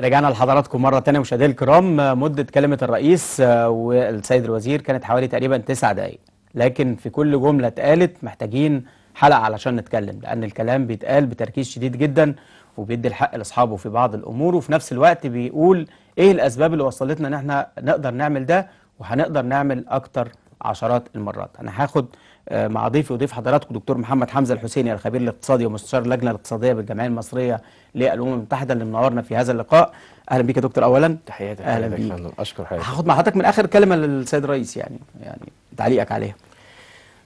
رجعنا لحضراتكم مرة ثانيه مشاهدينا الكرام مدة كلمة الرئيس آه، والسيد الوزير كانت حوالي تقريبا تسع دقايق لكن في كل جملة اتقالت محتاجين حلقة علشان نتكلم لأن الكلام بيتقال بتركيز شديد جدا وبيدي الحق لأصحابه في بعض الأمور وفي نفس الوقت بيقول إيه الأسباب اللي وصلتنا إن إحنا نقدر نعمل ده وهنقدر نعمل أكتر عشرات المرات أنا هاخد آه، مع ضيفي وضيف حضراتكم دكتور محمد حمزه الحسيني الخبير الاقتصادي ومستشار اللجنه الاقتصاديه بالجمعيه المصريه للامم المتحده اللي منورنا في هذا اللقاء اهلا بيك يا دكتور اولا تحياتك اهلا بيك اشكر حضرتك هاخد مع حضرتك من اخر كلمه للسيد الرئيس يعني يعني تعليقك عليها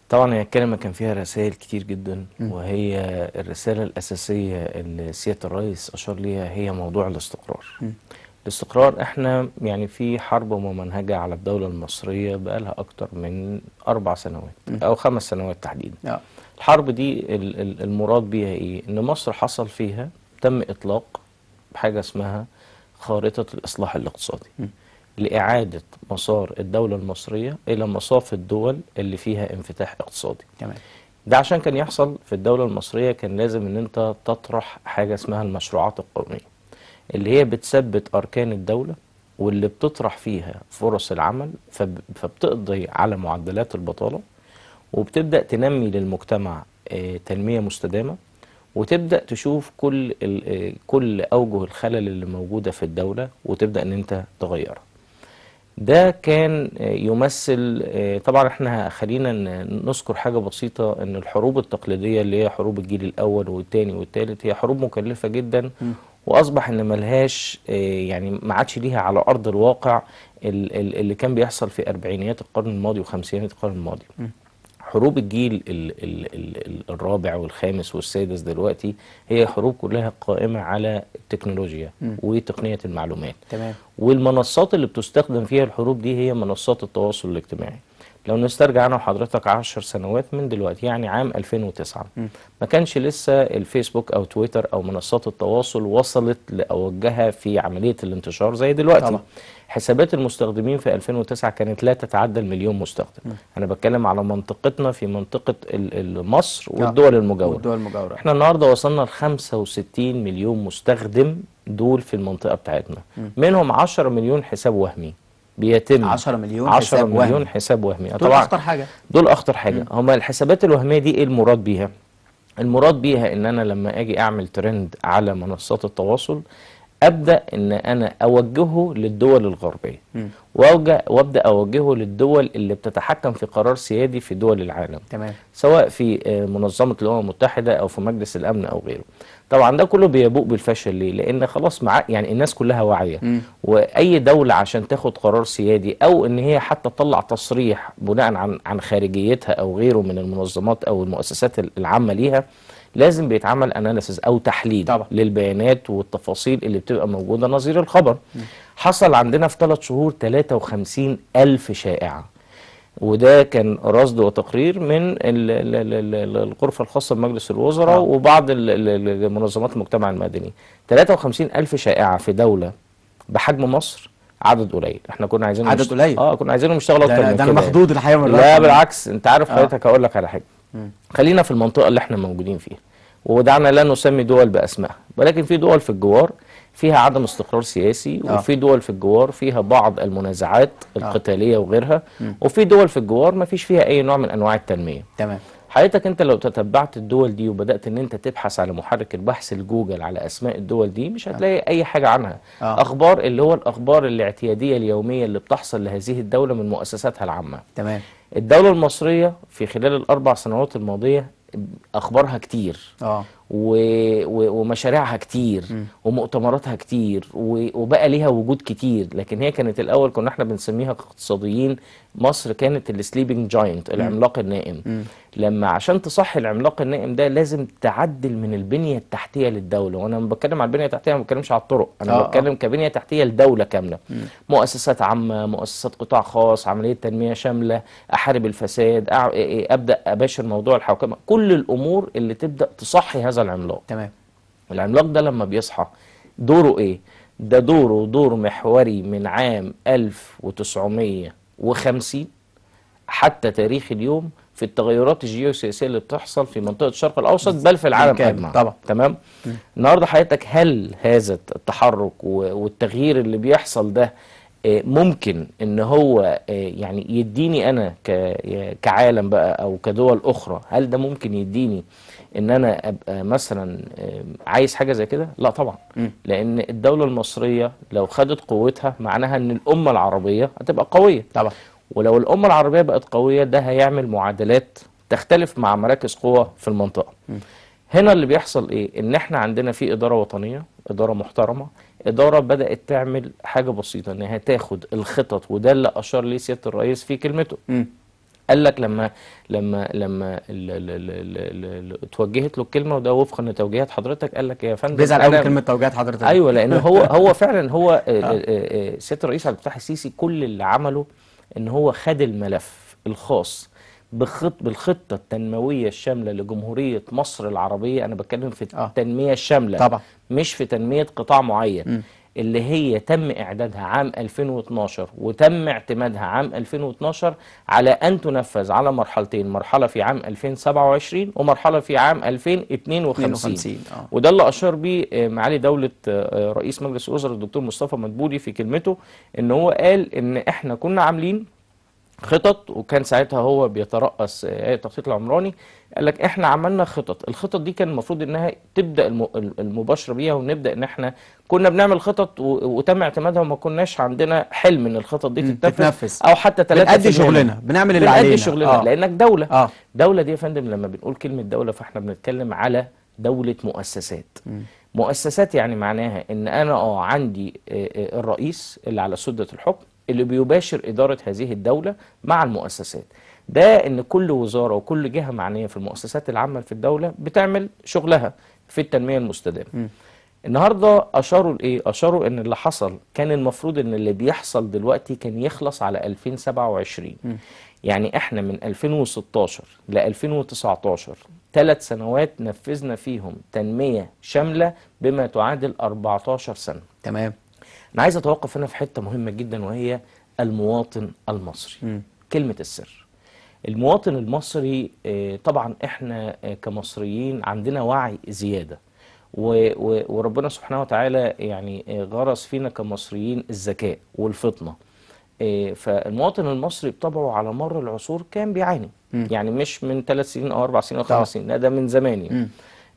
طبعا هي الكلمه كان فيها رسائل كتير جدا م. وهي الرساله الاساسيه اللي سياده الرئيس اشار ليها هي موضوع الاستقرار م. الاستقرار احنا يعني في حرب ممنهجة على الدولة المصرية بقالها أكتر من أربع سنوات أو خمس سنوات تحديدا نعم. الحرب دي المراد بيها إيه؟ إن مصر حصل فيها تم إطلاق حاجة اسمها خارطة الإصلاح الاقتصادي لإعادة مسار الدولة المصرية إلى مصاف الدول اللي فيها انفتاح اقتصادي تمام ده عشان كان يحصل في الدولة المصرية كان لازم إن أنت تطرح حاجة اسمها المشروعات القومية اللي هي بتثبت أركان الدولة واللي بتطرح فيها فرص العمل فبتقضي على معدلات البطالة وبتبدأ تنمي للمجتمع آه، تنمية مستدامة وتبدأ تشوف كل آه، كل أوجه الخلل اللي موجودة في الدولة وتبدأ إن أنت تغيرها. ده كان آه، يمثل طبعا احنا خلينا نذكر حاجة بسيطة ان الحروب التقليدية اللي هي حروب الجيل الاول والثاني والثالث هي حروب مكلفة جدا واصبح ان ملهاش آه، يعني ما عادش ليها على ارض الواقع اللي كان بيحصل في اربعينيات القرن الماضي وخمسينيات القرن الماضي حروب الجيل الـ الـ الـ الرابع والخامس والسادس دلوقتي هي حروب كلها قائمة على التكنولوجيا م. وتقنية المعلومات تمام. والمنصات اللي بتستخدم فيها الحروب دي هي منصات التواصل الاجتماعي لو نسترجع انا وحضرتك 10 سنوات من دلوقتي يعني عام 2009 م. ما كانش لسه الفيسبوك او تويتر او منصات التواصل وصلت لاوجهها في عمليه الانتشار زي دلوقتي طبعا. حسابات المستخدمين في 2009 كانت لا تتعدى المليون مستخدم م. انا بتكلم على منطقتنا في منطقه مصر آه. والدول المجاوره والدول المجاوره احنا النهارده وصلنا ل 65 مليون مستخدم دول في المنطقه بتاعتنا م. منهم 10 مليون حساب وهمي بيتم 10 مليون 10 حساب مليون وهمي. حساب وهمي دول طبعا اخطر حاجه دول اخطر حاجه هم الحسابات الوهميه دي ايه المراد بيها المراد بيها ان انا لما اجي اعمل ترند على منصات التواصل ابدا ان انا اوجهه للدول الغربيه واوجه وابدا اوجهه للدول اللي بتتحكم في قرار سيادي في دول العالم تمام سواء في آه، منظمه الامم المتحده او في مجلس الامن او غيره طبعا ده كله بيبوء بالفشل ليه لان خلاص مع يعني الناس كلها واعيه واي دوله عشان تاخد قرار سيادي او ان هي حتى تطلع تصريح بناء عن عن خارجيتها او غيره من المنظمات او المؤسسات العامه ليها لازم بيتعمل اناليسز او تحليل طبعا. للبيانات والتفاصيل اللي بتبقى موجوده نظير الخبر م. حصل عندنا في ثلاث شهور 53 الف شائعه وده كان رصد وتقرير من الغرفة الخاصة بمجلس الوزراء آه. وبعض منظمات المجتمع المدني 53 ألف شائعة في دولة بحجم مصر عدد قليل احنا كنا عايزين عدد قليل اه كنا عايزينهم يشتغلوا اكتر من كده ده انا الحقيقه لا بالعكس انت عارف آه. حضرتك آه. هقول لك على حاجه خلينا في المنطقة اللي احنا موجودين فيها ودعنا لا نسمي دول بأسمائها ولكن في دول في الجوار فيها عدم استقرار سياسي آه. وفي دول في الجوار فيها بعض المنازعات آه. القتالية آه. وغيرها وفي دول في الجوار ما فيش فيها أي نوع من أنواع التنمية تمام حضرتك انت لو تتبعت الدول دي وبدات ان انت تبحث على محرك البحث الجوجل على اسماء الدول دي مش هتلاقي آه. اي حاجه عنها آه. اخبار اللي هو الاخبار الاعتياديه اليوميه اللي بتحصل لهذه الدوله من مؤسساتها العامه تمام الدوله المصريه في خلال الاربع سنوات الماضيه اخبارها كتير آه. ومشاريعها كتير م. ومؤتمراتها كتير وبقى ليها وجود كتير لكن هي كانت الاول كنا احنا بنسميها اقتصاديين مصر كانت السليبنج جاينت العملاق النائم م. لما عشان تصحي العملاق النائم ده لازم تعدل من البنيه التحتيه للدوله وانا لما بتكلم على البنيه التحتيه ما بتكلمش على الطرق انا آه بتكلم آه. كبنيه تحتيه لدوله كامله م. مؤسسات عامه مؤسسات قطاع خاص عمليه تنميه شامله احارب الفساد ابدا اباشر موضوع الحوكمه كل الامور اللي تبدا تصحي هذا العملاق تمام العملاق ده لما بيصحى دوره ايه ده دوره دور محوري من عام 1950 حتى تاريخ اليوم في التغيرات الجيوسياسيه اللي بتحصل في منطقه الشرق الاوسط بل في العالم اجمع طبعا تمام النهارده حضرتك هل هذا التحرك والتغيير اللي بيحصل ده آه، ممكن ان هو آه، يعني يديني انا كعالم بقى او كدول اخرى هل ده ممكن يديني ان انا ابقى مثلا آه، عايز حاجه زي كده لا طبعا لان الدوله المصريه لو خدت قوتها معناها ان الامه العربيه هتبقى قويه طبعا ولو الامه العربيه بقت قويه ده هيعمل معادلات تختلف مع مراكز قوه في المنطقه م. هنا اللي بيحصل ايه ان احنا عندنا في اداره وطنيه اداره محترمه اداره بدات تعمل حاجه بسيطه انها تاخد الخطط وده اللي اشار ليه سياده الرئيس في كلمته م. قال لك لما لما لما توجهت له الكلمه وده وفقا لتوجيهات حضرتك قال لك يا فندم بيزعل قوي كلمه توجيهات حضرتك ايوه لان هو هو فعلا هو سياده الرئيس آه، آه، آه، عبد الفتاح السيسي كل اللي عمله ان هو خد الملف الخاص بخط بالخطه التنمويه الشامله لجمهوريه مصر العربيه انا بتكلم في التنميه الشامله طبعا مش في تنميه قطاع معين م. اللي هي تم إعدادها عام 2012 وتم اعتمادها عام 2012 على أن تنفذ على مرحلتين مرحلة في عام 2027 ومرحلة في عام 2052 آه. وده اللي أشار به آه، معالي دولة آه، رئيس مجلس الوزراء الدكتور مصطفى مدبولي في كلمته إن هو قال إن إحنا كنا عاملين خطط وكان ساعتها هو بيترأس هيئة آه، آية التخطيط العمراني قال لك احنا عملنا خطط الخطط دي كان المفروض انها تبدا المباشره بيها ونبدا ان احنا كنا بنعمل خطط وتم اعتمادها وما كناش عندنا حلم ان الخطط دي تتنفذ او حتى ثلاثه بنأدي شغلنا بنعمل اللي علينا بنأدي شغلنا آه. لانك دوله آه. دوله دي يا فندم لما بنقول كلمه دوله فاحنا بنتكلم على دوله مؤسسات م. مؤسسات يعني معناها ان انا اه عندي آه، آه، الرئيس اللي على سده الحكم اللي بيباشر اداره هذه الدوله مع المؤسسات ده ان كل وزاره وكل جهه معنيه في المؤسسات العامه في الدوله بتعمل شغلها في التنميه المستدامه النهارده اشاروا لايه اشاروا ان اللي حصل كان المفروض ان اللي بيحصل دلوقتي كان يخلص على 2027 م. يعني احنا من 2016 ل 2019 ثلاث سنوات نفذنا فيهم تنميه شامله بما تعادل 14 سنه تمام انا عايز اتوقف هنا في حته مهمه جدا وهي المواطن المصري م. كلمه السر المواطن المصري آه، طبعا احنا آه، كمصريين عندنا وعي زياده وربنا سبحانه وتعالى يعني آه، غرس فينا كمصريين الذكاء والفطنه فالمواطن المصري بطبعه على مر العصور كان بيعاني يعني مش من ثلاث سنين او اربع سنين او خمس سنين لا ده من زمان يعني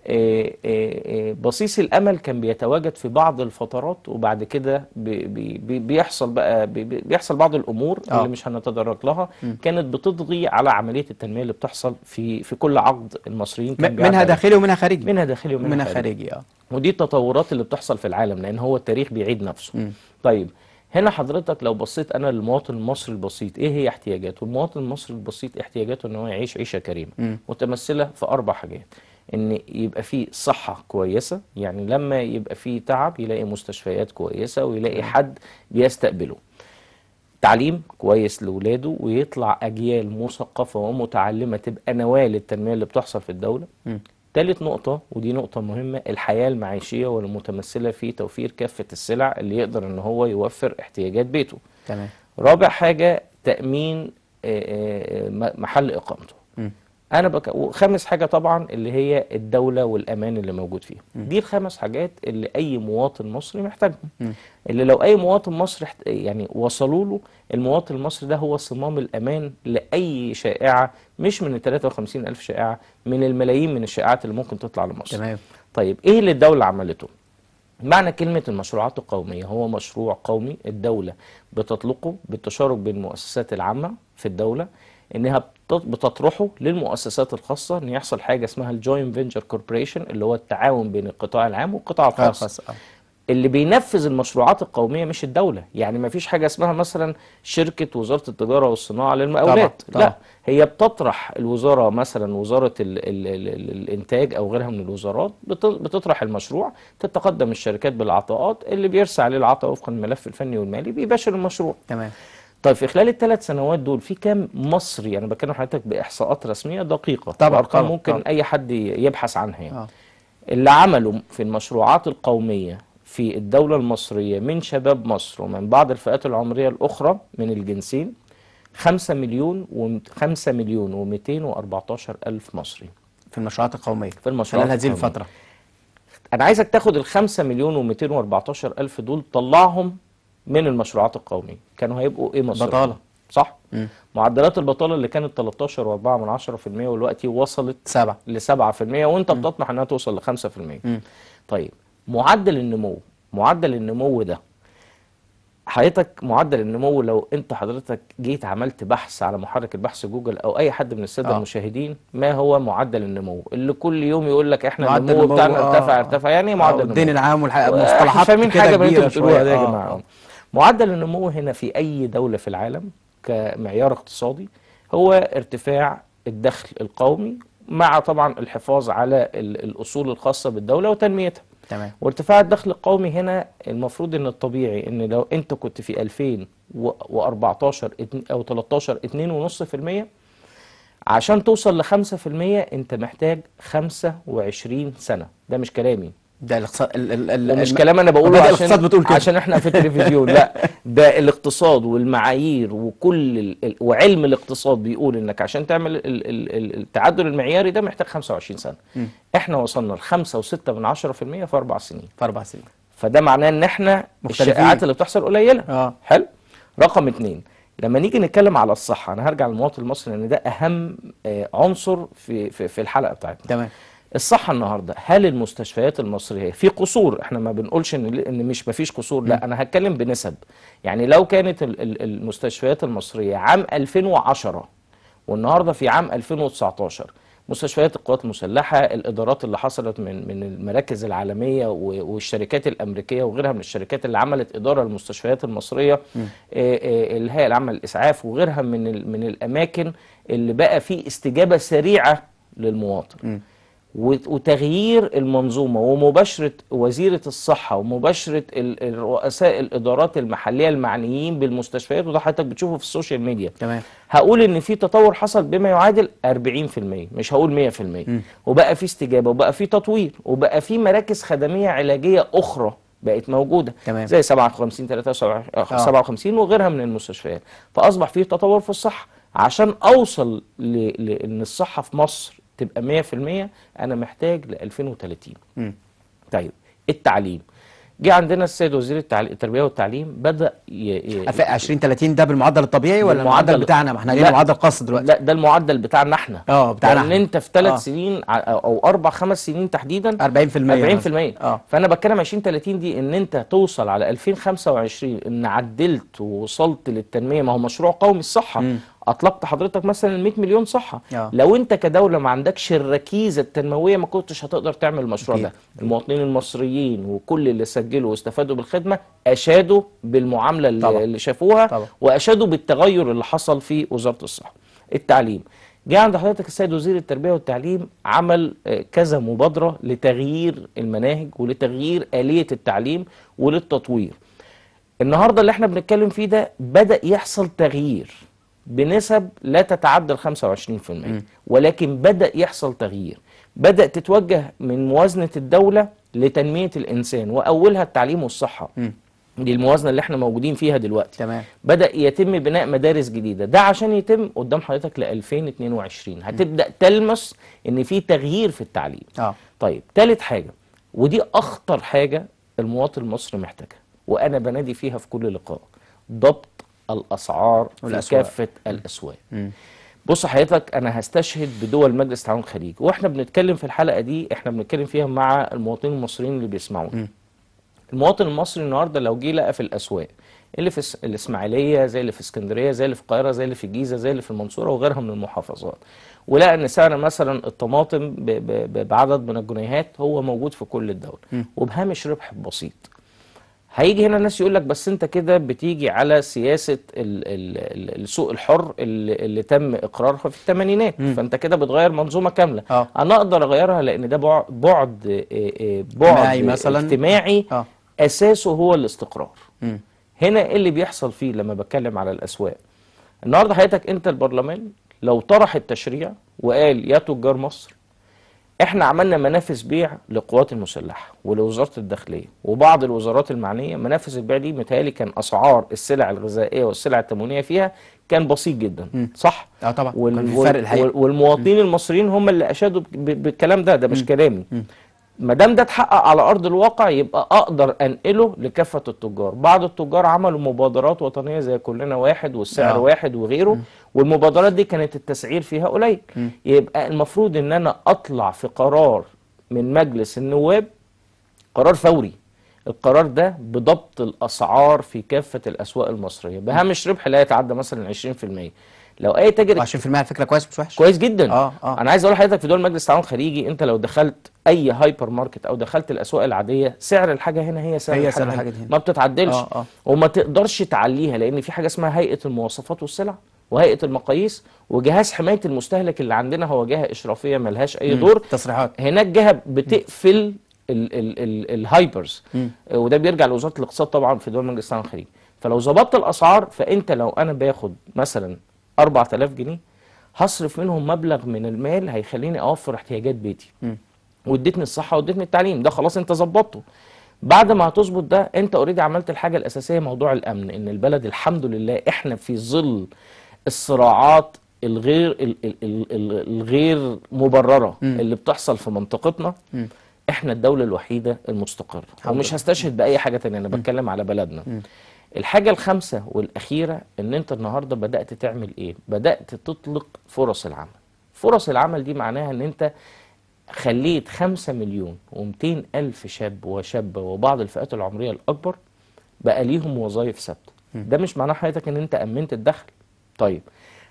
آه، آه، آه، بصيص الأمل كان بيتواجد في بعض الفترات وبعد كده بي بي بيحصل بقى بي بيحصل بعض الأمور أوه. اللي مش هنتدرج لها م. كانت بتضغي على عملية التنمية اللي بتحصل في في كل عقد المصريين كان منها داخلي ومنها خارجي منها داخلي ومنها منها خارجي, اه ودي التطورات اللي بتحصل في العالم لأن هو التاريخ بيعيد نفسه م. طيب هنا حضرتك لو بصيت انا للمواطن المصري البسيط ايه هي احتياجاته المواطن المصري البسيط احتياجاته ان هو يعيش عيشه كريمه متمثله في اربع حاجات ان يبقى في صحه كويسه يعني لما يبقى في تعب يلاقي مستشفيات كويسه ويلاقي حد بيستقبله تعليم كويس لاولاده ويطلع اجيال مثقفه ومتعلمه تبقى نواه للتنميه اللي بتحصل في الدوله ثالث تالت نقطة ودي نقطة مهمة الحياة المعيشية والمتمثلة في توفير كافة السلع اللي يقدر ان هو يوفر احتياجات بيته تمام رابع حاجة تأمين محل إقامته م. انا بك... وخامس حاجه طبعا اللي هي الدوله والامان اللي موجود فيها دي الخمس حاجات اللي اي مواطن مصري محتاجهم اللي لو اي مواطن مصري حت... يعني وصلوا له المواطن المصري ده هو صمام الامان لاي شائعه مش من ال الف شائعه من الملايين من الشائعات اللي ممكن تطلع لمصر تمام طيب ايه اللي الدوله عملته معنى كلمة المشروعات القومية هو مشروع قومي الدولة بتطلقه بالتشارك بين المؤسسات العامة في الدولة انها بتطرحه للمؤسسات الخاصه ان يحصل حاجه اسمها الجوين فينجر كوربوريشن اللي هو التعاون بين القطاع العام والقطاع آه، الخاص آه. اللي بينفذ المشروعات القوميه مش الدوله يعني ما فيش حاجه اسمها مثلا شركه وزاره التجاره والصناعه للمقاولات طبعا. طبعا. لا هي بتطرح الوزاره مثلا وزاره الـ الـ الـ الـ الانتاج او غيرها من الوزارات بتطرح المشروع تتقدم الشركات بالعطاءات اللي بيرسى عليه العطاء وفقا للملف الفني والمالي بيباشر المشروع تمام طيب في خلال الثلاث سنوات دول في كام مصري انا يعني حضرتك باحصاءات رسميه دقيقه طبعا ارقام ممكن طبعا. اي حد يبحث عنها يعني. آه. اللي عملوا في المشروعات القوميه في الدوله المصريه من شباب مصر ومن بعض الفئات العمريه الاخرى من الجنسين 5 مليون و 5 مليون و 214 الف مصري في المشروعات القوميه في المشروعات خلال هذه الفتره انا عايزك تاخد ال 5 مليون و 214 الف دول طلعهم من المشروعات القوميه كانوا هيبقوا ايه مصر بطاله صح مم. معدلات البطاله اللي كانت 13.4 10% والوقتي وصلت 7 ل 7% وانت مم. بتطمح انها توصل ل 5% م. طيب معدل النمو معدل النمو ده حضرتك معدل النمو لو انت حضرتك جيت عملت بحث على محرك البحث جوجل او اي حد من الساده آه. المشاهدين ما هو معدل النمو اللي كل يوم يقول لك احنا معدل النمو بتاعنا ارتفع آه. ارتفع يعني ايه معدل آه، النمو الدين العام والمصطلحات آه، فاهمين حاجه من يا جماعه معدل النمو هنا في أي دولة في العالم كمعيار اقتصادي هو ارتفاع الدخل القومي مع طبعا الحفاظ على الأصول الخاصة بالدولة وتنميتها تمام وارتفاع الدخل القومي هنا المفروض ان الطبيعي ان لو انت كنت في 2014 او 13 2.5% عشان توصل ل 5% انت محتاج 25 سنه ده مش كلامي ده الاقتصاد ال ال مش كلام انا بقوله عشان الاقتصاد بتقول كده. عشان احنا في التلفزيون لا ده الاقتصاد والمعايير وكل ال وعلم الاقتصاد بيقول انك عشان تعمل التعدل المعياري ده محتاج 25 سنه احنا وصلنا ل 5.6% من 10% في اربع سنين في اربع سنين فده معناه ان احنا الشائعات اللي بتحصل قليله آه. حلو رقم اثنين لما نيجي نتكلم على الصحه انا هرجع للمواطن المصري لان ده اهم آه، عنصر في في, في الحلقه بتاعتنا تمام الصحه النهارده هل المستشفيات المصريه في قصور احنا ما بنقولش ان ان مش ما فيش قصور لا انا هتكلم بنسب يعني لو كانت المستشفيات المصريه عام 2010 والنهارده في عام 2019 مستشفيات القوات المسلحه الادارات اللي حصلت من من المراكز العالميه والشركات الامريكيه وغيرها من الشركات اللي عملت اداره للمستشفيات المصريه الهيئه آه، العامه للاسعاف وغيرها من من الاماكن اللي بقى في استجابه سريعه للمواطن وتغيير المنظومة ومباشرة وزيرة الصحة ومباشرة الرؤساء الإدارات المحلية المعنيين بالمستشفيات وده حضرتك بتشوفه في السوشيال ميديا تمام هقول إن في تطور حصل بما يعادل 40% مش هقول 100% مم. وبقى في استجابة وبقى في تطوير وبقى في مراكز خدمية علاجية أخرى بقت موجوده تمام. زي 57 57 آه. وغيرها من المستشفيات فاصبح في تطور في الصحه عشان اوصل لان الصحه في مصر تبقى 100% انا محتاج ل 2030 م. طيب التعليم جه عندنا السيد وزير التعلي... التربيه والتعليم بدا ي... 20 ده بالمعدل الطبيعي ولا المعدل, بتاعنا ما احنا لينا معدل قص دلوقتي لا ده المعدل بتاعنا احنا اه بتاعنا يعني ان انت في ثلاث آه. سنين او اربع خمس سنين تحديدا 40% 40% اه فانا بتكلم 2030 دي ان انت توصل على 2025 ان عدلت ووصلت للتنميه ما هو مشروع قومي الصحه م. اطلقت حضرتك مثلا 100 مليون صحه آه. لو انت كدوله ما عندكش الركيزه التنمويه ما كنتش هتقدر تعمل المشروع ده المواطنين المصريين وكل اللي سجلوا واستفادوا بالخدمه اشادوا بالمعامله اللي, طبعا. اللي شافوها طبعا. واشادوا بالتغير اللي حصل في وزاره الصحه التعليم جه عند حضرتك السيد وزير التربيه والتعليم عمل آه، كذا مبادره لتغيير المناهج ولتغيير اليه التعليم وللتطوير النهارده اللي احنا بنتكلم فيه ده بدا يحصل تغيير بنسب لا تتعدى ال 25% ولكن بدأ يحصل تغيير بدأ تتوجه من موازنة الدولة لتنمية الإنسان وأولها التعليم والصحة دي الموازنه اللي احنا موجودين فيها دلوقتي تمام بدا يتم بناء مدارس جديده ده عشان يتم قدام حضرتك ل 2022 هتبدا تلمس ان في تغيير في التعليم اه طيب ثالث حاجه ودي اخطر حاجه المواطن المصري محتاجها وانا بنادي فيها في كل لقاء ضبط الاسعار والأسواق. في كافه الاسواق بص حضرتك انا هستشهد بدول مجلس التعاون الخليجي واحنا بنتكلم في الحلقه دي احنا بنتكلم فيها مع المواطنين المصريين اللي بيسمعونا المواطن المصري النهارده لو جه لقى في الاسواق اللي في الاسماعيليه زي اللي في اسكندريه زي اللي في القاهره زي اللي في الجيزه زي اللي في المنصوره وغيرها من المحافظات ولقى ان سعر مثلا الطماطم بعدد من الجنيهات هو موجود في كل الدوله وبهامش ربح بسيط هيجي هنا الناس يقول لك بس انت كده بتيجي على سياسه السوق الحر اللي, اللي تم اقرارها في الثمانينات فانت كده بتغير منظومه كامله أوه. انا اقدر اغيرها لان ده بعد آه، آه، بعد مثلا. اجتماعي أوه. اساسه هو الاستقرار م. هنا ايه اللي بيحصل فيه لما بتكلم على الاسواق النهارده حضرتك انت البرلمان لو طرح التشريع وقال يا تجار مصر احنا عملنا منافس بيع للقوات المسلحه ولوزاره الداخليه وبعض الوزارات المعنيه منافس البيع دي متهيألي كان اسعار السلع الغذائيه والسلع التموينيه فيها كان بسيط جدا م. صح؟ اه طبعا وال... كان في فرق والمواطنين م. المصريين هم اللي اشادوا ب... بالكلام ده ده مش م. كلامي ما دام ده اتحقق على ارض الواقع يبقى اقدر انقله لكافه التجار، بعض التجار عملوا مبادرات وطنيه زي كلنا واحد والسعر آه. واحد وغيره م. والمبادرات دي كانت التسعير فيها قليل يبقى المفروض ان انا اطلع في قرار من مجلس النواب قرار فوري القرار ده بضبط الاسعار في كافه الاسواق المصريه بهامش ربح لا يتعدى مثلا 20% لو اي تاجر 20% على فكره كويس مش وحش كويس جدا اه اه انا عايز اقول لحضرتك في دول مجلس التعاون الخليجي انت لو دخلت اي هايبر ماركت او دخلت الاسواق العاديه سعر الحاجه هنا هي سعر هي الحاجه, سعر الحاجة هنا. ما بتتعدلش آه آه. وما تقدرش تعليها لان في حاجه اسمها هيئه المواصفات والسلع وهيئه المقاييس وجهاز حمايه المستهلك اللي عندنا هو جهه اشرافيه ملهاش اي دور تصريحات هناك جهه بتقفل الهايبرز وده بيرجع لوزاره الاقتصاد طبعا في دول مجلس التعاون الخليجي فلو ظبطت الاسعار فانت لو انا باخد مثلا 4000 جنيه هصرف منهم مبلغ من المال هيخليني اوفر احتياجات بيتي واديتني الصحه واديتني التعليم ده خلاص انت ظبطته بعد ما هتظبط ده انت اوريدي عملت الحاجه الاساسيه موضوع الامن ان البلد الحمد لله احنا في ظل الصراعات الغير الغير مبرره م. اللي بتحصل في منطقتنا م. احنا الدوله الوحيده المستقره ومش هستشهد باي حاجه ثانيه انا بتكلم على بلدنا م. الحاجه الخامسه والاخيره ان انت النهارده بدات تعمل ايه بدات تطلق فرص العمل فرص العمل دي معناها ان انت خليت 5 مليون و200 الف شاب وشابه وبعض الفئات العمريه الاكبر بقى ليهم وظائف ثابته ده مش معناه حضرتك ان انت امنت الدخل طيب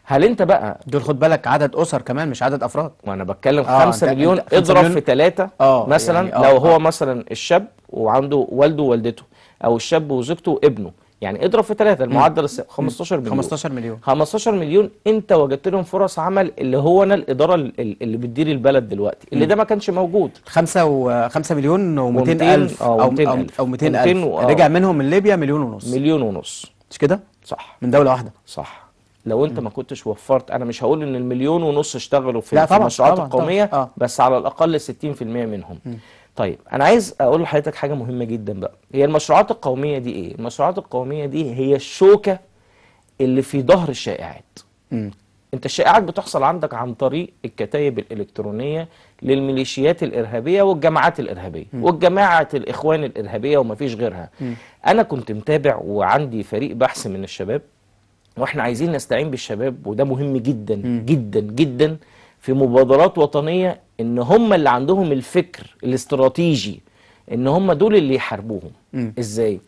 هل انت بقى دول خد بالك عدد اسر كمان مش عدد افراد وانا بتكلم 5 آه مليون اضرب في 3 آه يعني مثلا يعني آه لو آه. هو مثلا الشاب وعنده والده ووالدته او الشاب وزوجته وابنه يعني اضرب في 3 المعدل 15 مليون 15 مليون 15 مليون انت وجدت لهم فرص عمل اللي هو انا الاداره اللي بتدير البلد دلوقتي اللي ده ما كانش موجود 5 و 5 مليون و200 آه، الف او 200000 او 200 الف رجع آه. منهم من ليبيا مليون ونص مليون ونص مش كده صح من دوله واحده صح لو انت م. ما كنتش وفرت انا مش هقول ان المليون ونص اشتغلوا في, في المشروعات القوميه طبعًا. آه. بس على الاقل 60% منهم م. طيب انا عايز اقول لحضرتك حاجه مهمه جدا بقى هي المشروعات القوميه دي ايه المشروعات القوميه دي هي الشوكه اللي في ظهر الشائعات م. انت الشائعات بتحصل عندك عن طريق الكتائب الالكترونيه للميليشيات الارهابيه والجماعات الارهابيه والجماعه الاخوان الارهابيه وما فيش غيرها م. انا كنت متابع وعندي فريق بحث من الشباب واحنا عايزين نستعين بالشباب وده مهم جدا م. جدا جدا في مبادرات وطنيه ان هم اللي عندهم الفكر الاستراتيجي ان هم دول اللي يحاربوهم م. ازاي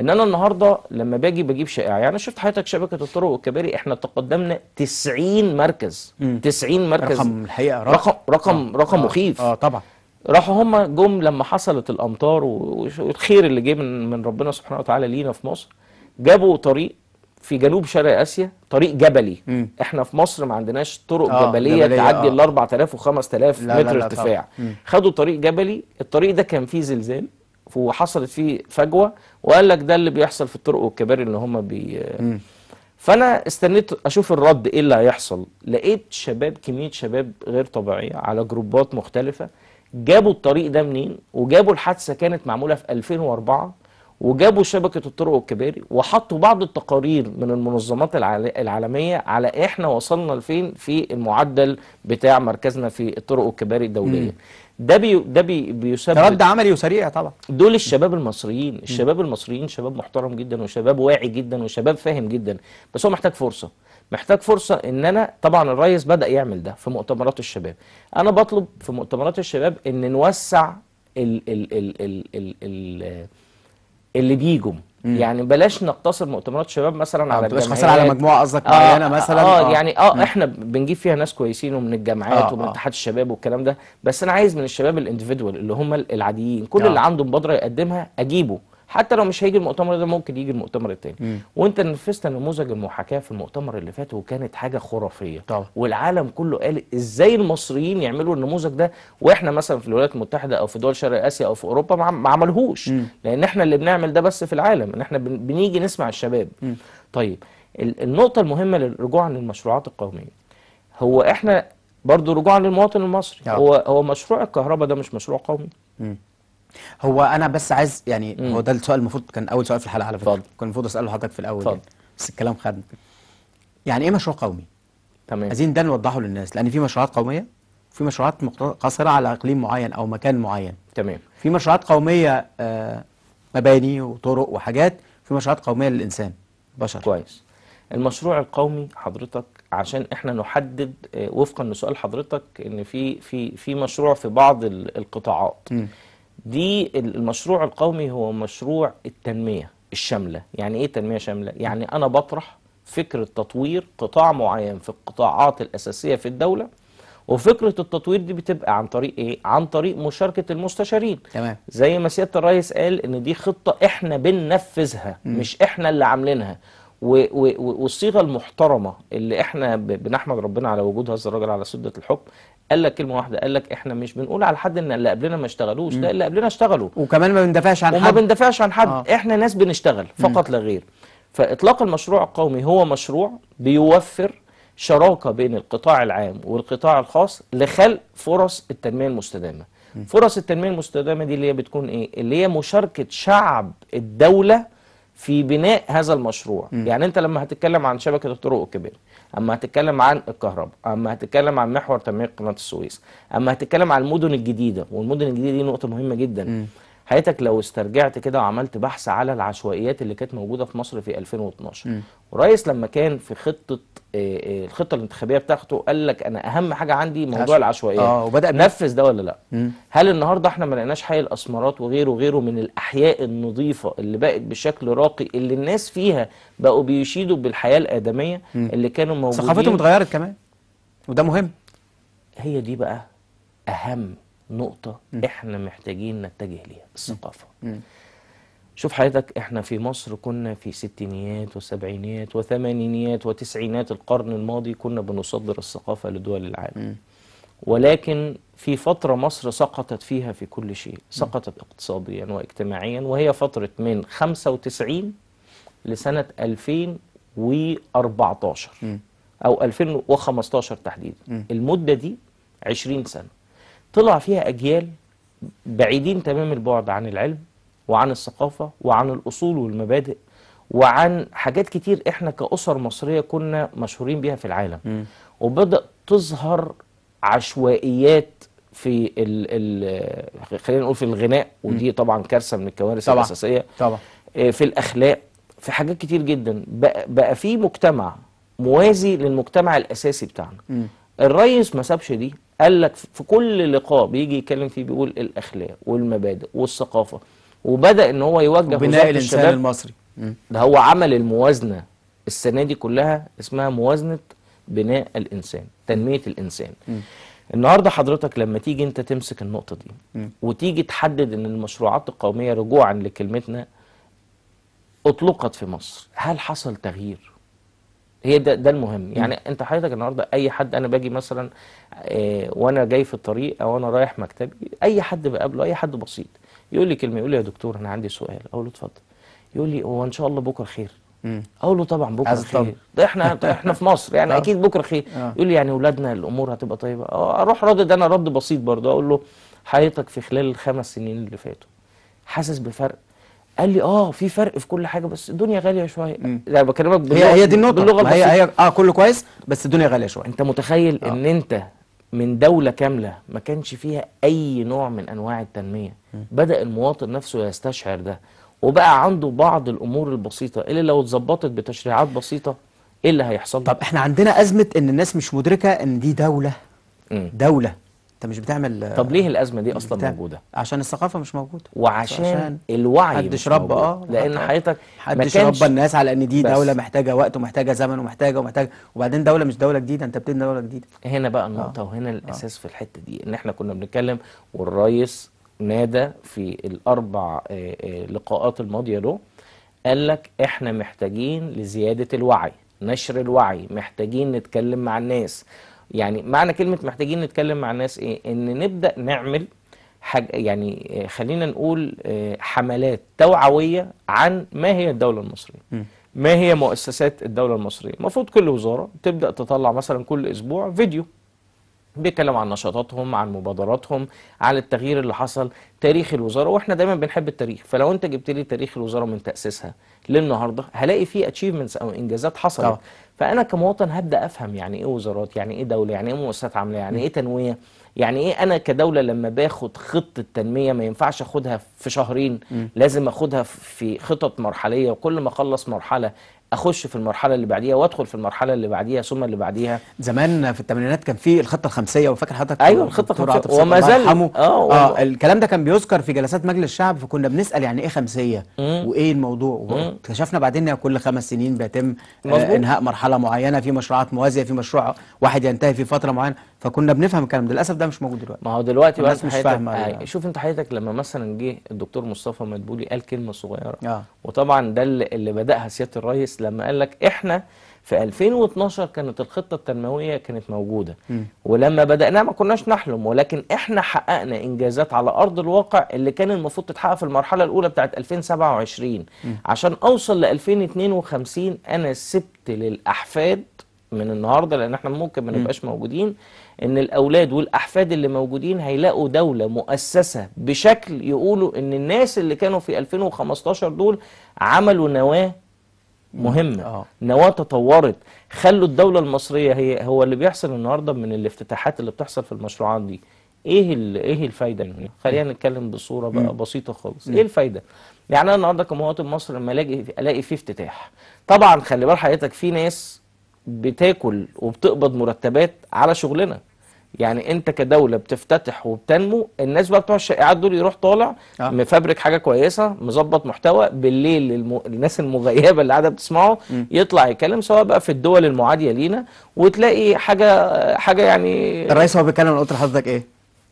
ان انا النهارده لما باجي بجيب شائعه يعني شفت حضرتك شبكه الطرق والكباري احنا تقدمنا 90 مركز م. 90 مركز رقم الحقيقه رقم رقم آه. رقم آه. مخيف اه طبعا راحوا هم جم لما حصلت الامطار والخير اللي جه من من ربنا سبحانه وتعالى لينا في مصر جابوا طريق في جنوب شرق اسيا طريق جبلي م. احنا في مصر ما عندناش طرق آه جبليه, جبلية تعدي آه. ال 4000 و5000 متر ارتفاع خدوا طريق جبلي الطريق ده كان فيه زلزال وحصلت فيه فجوه وقال لك ده اللي بيحصل في الطرق والكباري اللي هم بي م. فانا استنيت اشوف الرد ايه اللي هيحصل لقيت شباب كميه شباب غير طبيعيه على جروبات مختلفه جابوا الطريق ده منين وجابوا الحادثه كانت معموله في 2004 وجابوا شبكة الطرق والكباري وحطوا بعض التقارير من المنظمات العالمية على احنا وصلنا لفين في المعدل بتاع مركزنا في الطرق والكباري الدولية مم. ده بي ده بي بيسبب رد عملي وسريع طبعا دول الشباب المصريين الشباب المصريين شباب محترم جدا وشباب واعي جدا وشباب فاهم جدا بس هو محتاج فرصه محتاج فرصه ان انا طبعا الريس بدا يعمل ده في مؤتمرات الشباب انا بطلب في مؤتمرات الشباب ان نوسع ال ال ال ال ال ال اللي بيجوا يعني بلاش نقتصر مؤتمرات شباب مثلا آه، على الجامعات مش على مجموعه قصدك آه، معينه مثلا اه, آه يعني اه احنا بنجيب فيها ناس كويسين ومن الجامعات آه،, آه ومن اتحاد آه الشباب والكلام ده بس انا عايز من الشباب الانديفيدوال اللي هم العاديين كل آه اللي عنده مبادره يقدمها اجيبه حتى لو مش هيجي المؤتمر ده ممكن يجي المؤتمر التاني مم. وانت نفذت نموذج المحاكاه في المؤتمر اللي فات وكانت حاجه خرافيه طبعا. والعالم كله قال ازاي المصريين يعملوا النموذج ده واحنا مثلا في الولايات المتحده او في دول شرق اسيا او في اوروبا ما عملهوش مم. لان احنا اللي بنعمل ده بس في العالم ان احنا بنيجي نسمع الشباب مم. طيب النقطه المهمه للرجوع للمشروعات القوميه هو احنا برضه رجوعا للمواطن المصري نعم. هو هو مشروع الكهرباء ده مش مشروع قومي مم. هو انا بس عايز يعني مم. هو ده السؤال المفروض كان اول سؤال في الحلقه على فكره فضل. كان المفروض اساله لحضرتك في الاول يعني. بس الكلام خدنا يعني ايه مشروع قومي تمام عايزين ده نوضحه للناس لان في مشروعات قوميه وفي مشروعات قاصره على اقليم معين او مكان معين تمام في مشروعات قوميه آه مباني وطرق وحاجات في مشروعات قوميه للانسان بشر كويس المشروع القومي حضرتك عشان احنا نحدد آه، وفقا لسؤال حضرتك ان في في في مشروع في بعض القطاعات م. دي المشروع القومي هو مشروع التنمية الشاملة يعني ايه تنمية شاملة؟ يعني انا بطرح فكرة تطوير قطاع معين في القطاعات الأساسية في الدولة وفكرة التطوير دي بتبقى عن طريق ايه؟ عن طريق مشاركة المستشارين تمام زي ما سيادة الرئيس قال ان دي خطة احنا بننفذها مش احنا اللي عاملينها والصيغه المحترمه اللي احنا بنحمد ربنا على وجود هذا الراجل على سده الحكم قال لك كلمه واحده قال لك احنا مش بنقول على حد ان اللي قبلنا ما اشتغلوش لا اللي قبلنا اشتغلوا وكمان ما بندافعش عن حد وما بندافعش عن حد آه. احنا ناس بنشتغل فقط لا غير فاطلاق المشروع القومي هو مشروع بيوفر شراكه بين القطاع العام والقطاع الخاص لخلق فرص التنميه المستدامه فرص التنميه المستدامه دي اللي هي بتكون ايه اللي هي مشاركه شعب الدوله في بناء هذا المشروع م. يعني انت لما هتتكلم عن شبكه الطرق الكبيره اما هتتكلم عن الكهرباء اما هتتكلم عن محور تنميه قناه السويس اما هتتكلم عن المدن الجديده والمدن الجديده دي نقطه مهمه جدا م. حياتك لو استرجعت كده وعملت بحث على العشوائيات اللي كانت موجوده في مصر في 2012 م. ورئيس لما كان في خطه آه، آه، الخطه الانتخابيه بتاعته قال لك انا اهم حاجه عندي موضوع عشو. العشوائيات اه وبدا نفذ ده ولا لا م. هل النهارده احنا ما لقيناش حي الاسمرات وغيره وغيره من الاحياء النظيفه اللي بقت بشكل راقي اللي الناس فيها بقوا بيشيدوا بالحياه الادميه م. اللي كانوا موجودين ثقافتهم اتغيرت كمان وده مهم هي دي بقى اهم نقطة م. احنا محتاجين نتجه ليها الثقافة م. شوف حضرتك احنا في مصر كنا في ستينيات وسبعينيات وثمانينيات وتسعينات القرن الماضي كنا بنصدر الثقافة لدول العالم م. ولكن في فترة مصر سقطت فيها في كل شيء سقطت اقتصاديا واجتماعيا وهي فترة من 95 لسنة 2014 م. أو 2015 تحديدا المدة دي 20 سنة طلع فيها أجيال بعيدين تمام البعد عن العلم وعن الثقافة وعن الأصول والمبادئ وعن حاجات كتير احنا كأسر مصرية كنا مشهورين بيها في العالم م. وبدأ تظهر عشوائيات في الـ الـ خلينا نقول في الغناء ودي طبعا كارثة من الكوارث طبعًا. الأساسية طبعا آه، في الأخلاق في حاجات كتير جدا بقى, بقى في مجتمع موازي للمجتمع الأساسي بتاعنا الريس ما سابش دي قال لك في كل لقاء بيجي يتكلم فيه بيقول الاخلاق والمبادئ والثقافه وبدا ان هو يوجه بناء الانسان المصري ده هو عمل الموازنه السنه دي كلها اسمها موازنه بناء الانسان تنميه الانسان م. النهارده حضرتك لما تيجي انت تمسك النقطه دي م. وتيجي تحدد ان المشروعات القوميه رجوعا لكلمتنا اطلقت في مصر هل حصل تغيير هي ده, ده المهم يعني انت حضرتك النهارده اي حد انا باجي مثلا اه وانا جاي في الطريق او انا رايح مكتبي اي حد بقابله اي حد بسيط يقول لي كلمه يقول لي يا دكتور انا عندي سؤال اقول له اتفضل يقول لي هو ان شاء الله بكره خير اقول له طبعا بكره خير ده احنا احنا في مصر يعني آه. اكيد بكره خير آه. يقول لي يعني اولادنا الامور هتبقى طيبه آه، اروح ردد انا رد بسيط برضه اقول له حياتك في خلال الخمس سنين اللي فاتوا حاسس بفرق قال لي اه في فرق في كل حاجه بس الدنيا غاليه شويه انا بكلمك باللغه هي, هي دي النقطه باللغه هي هي اه كله كويس بس الدنيا غاليه شويه انت متخيل آه. ان انت من دوله كامله ما كانش فيها اي نوع من انواع التنميه م. بدا المواطن نفسه يستشعر ده وبقى عنده بعض الامور البسيطه اللي لو اتظبطت بتشريعات بسيطه ايه اللي هيحصل طب احنا عندنا ازمه ان الناس مش مدركه ان دي دوله م. دوله مش بتعمل طب ليه الازمه دي اصلا بتعمل. موجوده عشان الثقافه مش موجوده وعشان عشان الوعي محدش ربى اه لان حضرتك محدش ربى الناس على ان دي بس. دوله محتاجه وقت ومحتاجه زمن ومحتاجه ومحتاجه وبعدين دوله مش دوله جديده انت بتبني دوله جديده هنا بقى اه. النقطه آه. وهنا الاساس آه. في الحته دي ان احنا كنا بنتكلم والريس نادى في الاربع آه، آه، لقاءات الماضيه له قال لك احنا محتاجين لزياده الوعي نشر الوعي محتاجين نتكلم مع الناس يعني معنى كلمه محتاجين نتكلم مع الناس ايه ان نبدا نعمل حاجة يعني خلينا نقول آه، حملات توعويه عن ما هي الدوله المصريه ما هي مؤسسات الدوله المصريه المفروض كل وزاره تبدا تطلع مثلا كل اسبوع فيديو بيتكلم عن نشاطاتهم عن مبادراتهم عن التغيير اللي حصل تاريخ الوزاره واحنا دايما بنحب التاريخ فلو انت جبت لي تاريخ الوزاره من تاسيسها للنهارده هلاقي فيه اتشيفمنتس او انجازات حصلت طبعا. فانا كمواطن هبدا افهم يعني ايه وزارات يعني ايه دوله يعني ايه مؤسسات عامله يعني ايه تنميه يعني ايه انا كدوله لما باخد خطه تنميه ما ينفعش اخدها في شهرين م. لازم اخدها في خطط مرحليه وكل ما اخلص مرحله اخش في المرحله اللي بعديها وادخل في المرحله اللي بعديها ثم اللي بعديها زمان في الثمانينات كان في الخطه الخمسيه وفاكر حضرتك ايوه الخطه الخمسيه وما زال اه, آه، الكلام ده كان بيذكر في جلسات مجلس الشعب فكنا بنسال يعني ايه خمسيه وايه الموضوع واكتشفنا بعدين ان كل خمس سنين بيتم آه انهاء مرحله معينه في مشروعات موازيه في مشروع واحد ينتهي في فتره معينه فكنا بنفهم الكلام ده للاسف ده مش موجود دلوقتي ما هو دلوقتي بقى مش فاهمه آه، يعني. شوف انت حضرتك لما مثلا جه الدكتور مصطفى مدبولي قال كلمه صغيره آه. وطبعا ده اللي بداها سياده الرئيس لما قال لك احنا في 2012 كانت الخطه التنمويه كانت موجوده م. ولما بداناها ما كناش نحلم ولكن احنا حققنا انجازات على ارض الواقع اللي كان المفروض تتحقق في المرحله الاولى بتاعه 2027 م. عشان اوصل ل 2052 انا سبت للاحفاد من النهارده لان احنا ممكن ما نبقاش موجودين ان الاولاد والاحفاد اللي موجودين هيلاقوا دولة مؤسسة بشكل يقولوا ان الناس اللي كانوا في 2015 دول عملوا نواة مهمة آه. نواة تطورت خلوا الدولة المصرية هي هو اللي بيحصل النهاردة من الافتتاحات اللي بتحصل في المشروعات دي ايه ايه الفايده يعني خلينا نتكلم بصوره بقى بسيطه خالص، ايه الفايده؟ يعني انا النهارده كمواطن مصري لما الاقي الاقي فيه افتتاح، طبعا خلي بال حضرتك في ناس بتاكل وبتقبض مرتبات على شغلنا يعني انت كدوله بتفتتح وبتنمو الناس بقى بتوع الشائعات دول يروح طالع آه. مفبرك حاجه كويسه مظبط محتوى بالليل الم... الناس المغيبه اللي قاعده بتسمعه م. يطلع يتكلم سواء بقى في الدول المعاديه لينا وتلاقي حاجه حاجه يعني الرئيس هو بيتكلم قلت لحضرتك ايه؟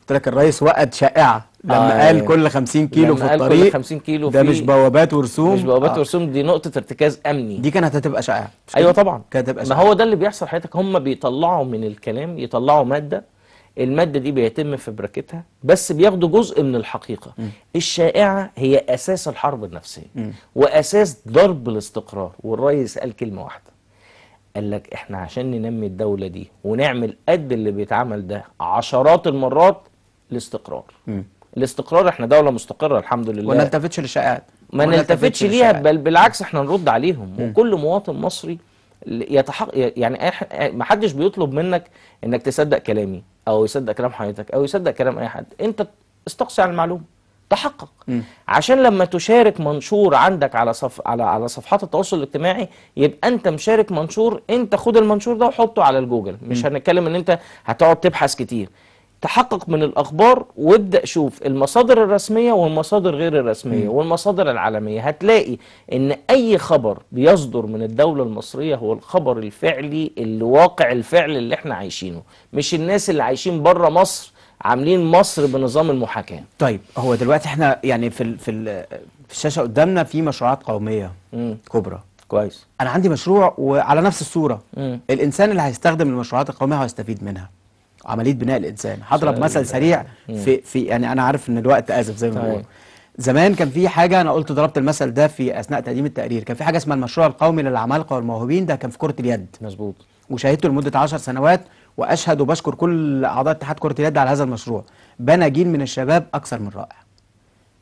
قلت لك الرئيس وقد شائعه لما آه قال كل 50 كيلو في الطريق كل 50 كيلو ده مش بوابات ورسوم مش بوابات آه. ورسوم دي نقطه ارتكاز امني دي كانت هتبقى شائعه ايوه طبعا كانت هتبقى شائعه ما هو ده اللي بيحصل حياتك هم بيطلعوا من الكلام يطلعوا ماده الماده دي بيتم فبركتها بس بياخدوا جزء من الحقيقه م. الشائعه هي اساس الحرب النفسيه م. واساس ضرب الاستقرار والريس قال كلمه واحده قال لك احنا عشان ننمي الدوله دي ونعمل قد اللي بيتعمل ده عشرات المرات الاستقرار م. الاستقرار احنا دوله مستقره الحمد لله وما نلتفتش للشائعات ما نلتفتش ليها بل بالعكس احنا نرد عليهم م. وكل مواطن مصري يتحق يعني ما حدش بيطلب منك انك تصدق كلامي او يصدق كلام حضرتك او يصدق كلام اي حد انت استقصي على المعلومه تحقق م. عشان لما تشارك منشور عندك على صف على على صفحات التواصل الاجتماعي يبقى انت مشارك منشور انت خد المنشور ده وحطه على الجوجل مش م. هنتكلم ان انت هتقعد تبحث كتير تحقق من الأخبار وابدأ شوف المصادر الرسمية والمصادر غير الرسمية والمصادر العالمية هتلاقي إن أي خبر بيصدر من الدولة المصرية هو الخبر الفعلي اللي واقع الفعل اللي احنا عايشينه مش الناس اللي عايشين بره مصر عاملين مصر بنظام المحاكاة طيب هو دلوقتي احنا يعني في في, في الشاشة قدامنا في مشروعات قومية مم. كبرى كويس انا عندي مشروع وعلى نفس الصورة مم. الانسان اللي هيستخدم المشروعات القومية هيستفيد منها عمليه بناء الانسان هضرب مثل سريع في في يعني انا عارف ان الوقت ازف زي ما بقول طيب. زمان كان في حاجه انا قلت ضربت المثل ده في اثناء تقديم التقرير كان في حاجه اسمها المشروع القومي للعمالقه والموهوبين ده كان في كره اليد مظبوط وشاهدته لمده 10 سنوات واشهد وبشكر كل اعضاء اتحاد كره اليد على هذا المشروع بنى جيل من الشباب اكثر من رائع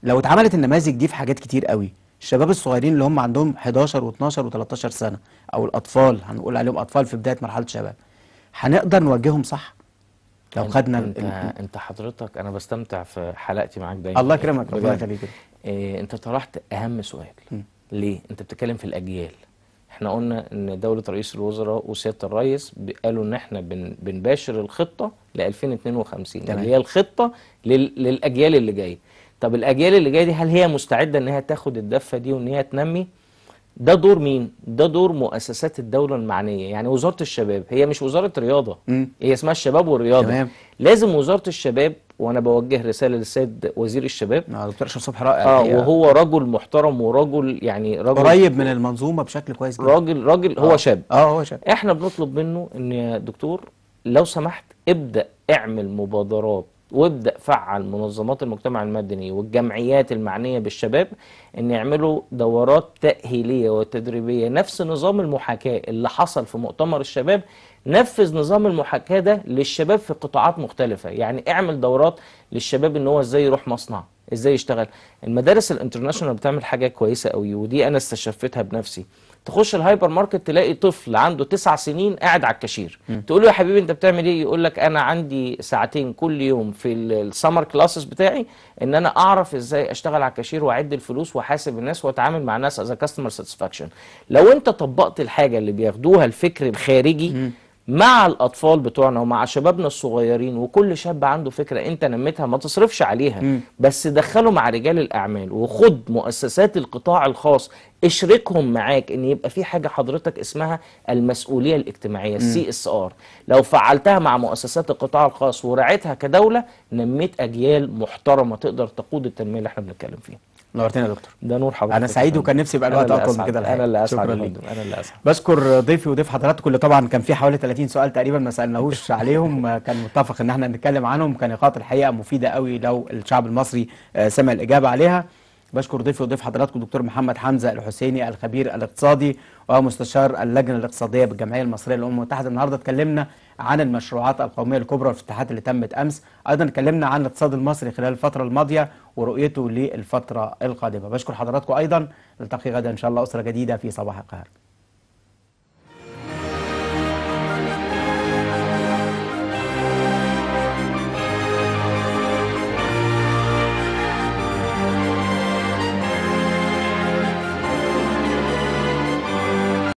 لو اتعملت النماذج دي في حاجات كتير قوي الشباب الصغيرين اللي هم عندهم 11 و12 و13 سنه او الاطفال هنقول عليهم اطفال في بدايه مرحله الشباب هنقدر نوجههم صح لو خدنا انت, انت حضرتك انا بستمتع في حلقتي معاك دايما الله يكرمك ربنا يخليك إيه انت طرحت اهم سؤال م. ليه انت بتتكلم في الاجيال احنا قلنا ان دوله رئيس الوزراء وسياده الرئيس قالوا ان احنا بن بنباشر الخطه ل 2052 اللي يعني هي الخطه لل... للاجيال اللي جايه طب الاجيال اللي جايه دي هل هي مستعده ان هي تاخد الدفه دي وان هي تنمي ده دور مين؟ ده دور مؤسسات الدولة المعنية يعني وزارة الشباب هي مش وزارة رياضة مم. هي اسمها الشباب والرياضة تمام. لازم وزارة الشباب وانا بوجه رسالة للسيد وزير الشباب اه دكتور اشرف صبحي رائع اه وهو رجل محترم ورجل يعني رجل قريب من المنظومة بشكل كويس جدا راجل راجل آه. هو شاب اه هو شاب احنا بنطلب منه ان يا دكتور لو سمحت ابدأ اعمل مبادرات وابدأ فعل منظمات المجتمع المدني والجمعيات المعنية بالشباب ان يعملوا دورات تأهيلية وتدريبية نفس نظام المحاكاة اللي حصل في مؤتمر الشباب نفذ نظام المحاكاة ده للشباب في قطاعات مختلفة يعني اعمل دورات للشباب ان هو ازاي يروح مصنع ازاي يشتغل المدارس الانترناشونال بتعمل حاجة كويسة قوي ودي انا استشفتها بنفسي تخش الهايبر ماركت تلاقي طفل عنده تسع سنين قاعد على الكاشير تقول له يا حبيبي انت بتعمل ايه يقول لك انا عندي ساعتين كل يوم في السمر كلاسز بتاعي ان انا اعرف ازاي اشتغل على الكاشير واعد الفلوس واحاسب الناس واتعامل مع الناس از كاستمر ساتسفاكشن لو انت طبقت الحاجه اللي بياخدوها الفكر الخارجي مع الأطفال بتوعنا ومع شبابنا الصغيرين وكل شاب عنده فكرة أنت نمتها ما تصرفش عليها م. بس دخله مع رجال الأعمال وخد مؤسسات القطاع الخاص اشركهم معاك ان يبقى في حاجه حضرتك اسمها المسؤوليه الاجتماعيه السي اس ار لو فعلتها مع مؤسسات القطاع الخاص ورعيتها كدوله نميت اجيال محترمه تقدر تقود التنميه اللي احنا بنتكلم فيها نورتنا يا دكتور ده نور حضرتك انا سعيد وكان نفسي يبقى الوقت اطول من كده الحقيقه انا اللي اسعد انا اللي اسعد بشكر ضيفي وضيف حضراتكم اللي طبعا كان في حوالي 30 سؤال تقريبا ما سالناهوش عليهم كان متفق ان احنا نتكلم عنهم كان نقاط الحقيقه مفيده قوي لو الشعب المصري آه، سمع الاجابه عليها بشكر ضيفي وضيف حضراتكم الدكتور محمد حمزه الحسيني الخبير الاقتصادي ومستشار اللجنه الاقتصاديه بالجمعيه المصريه للامم المتحده النهارده اتكلمنا عن المشروعات القوميه الكبرى والافتتاحات اللي تمت امس ايضا اتكلمنا عن الاقتصاد المصري خلال الفتره الماضيه ورؤيته للفتره القادمه بشكر حضراتكم ايضا نلتقي غدا ان شاء الله اسره جديده في صباح القاهره